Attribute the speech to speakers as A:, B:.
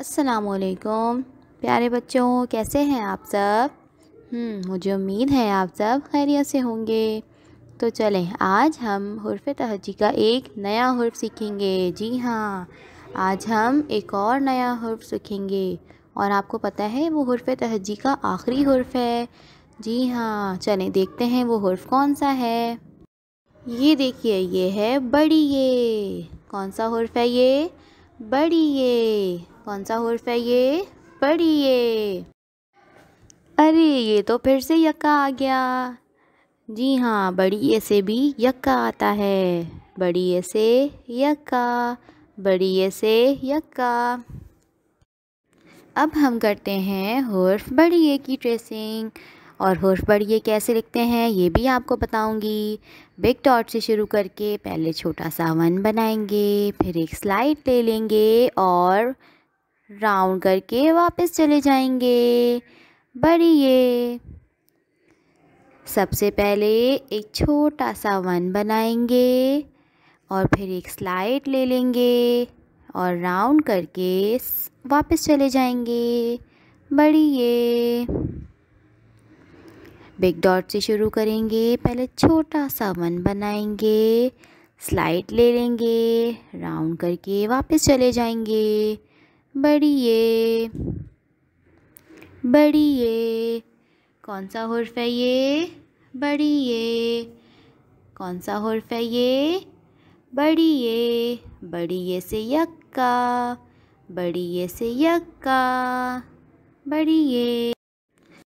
A: असलकुम प्यारे बच्चों कैसे हैं आप सब हम्म, मुझे उम्मीद है आप सब खैरियत से होंगे तो चलें आज हम हरफ तहजी का एक नया हर्फ सीखेंगे जी हाँ आज हम एक और नया हर्फ सीखेंगे और आपको पता है वो हरफ तहजी का आखिरी हर्फ है जी हाँ चलें देखते हैं वो हर्फ कौन सा है ये देखिए ये है बड़ी ये कौन सा हर्फ है ये बड़ी ये कौन सा हर्फ है ये पढ़िए अरे ये तो फिर से यक्का आ गया जी हाँ बड़ी ए से भी यक्का आता है बड़ी ए से यक्का बड़ी ए से यक्का अब हम करते हैं हर्फ बड़ी ए की ट्रेसिंग और हर्फ बड़िए कैसे लिखते हैं ये भी आपको बताऊंगी बिग डॉट से शुरू करके पहले छोटा सा वन बनाएंगे फिर एक स्लाइड ले लेंगे और राउंड करके वापस चले जाएंगे बढ़िए सबसे पहले एक छोटा सा वन बनाएंगे और फिर एक स्लाइड ले लेंगे और राउंड करके वापस चले जाएंगे बढ़िए बिग डॉट से शुरू करेंगे पहले छोटा सा वन बनाएंगे स्लाइड ले लेंगे राउंड करके वापस चले जाएंगे बड़िए बड़िए कौन सा हर्फ है ये बड़िए कौन सा हर्फ है ये बड़िए बड़िए से यक्का बड़िए से यक्का बड़िए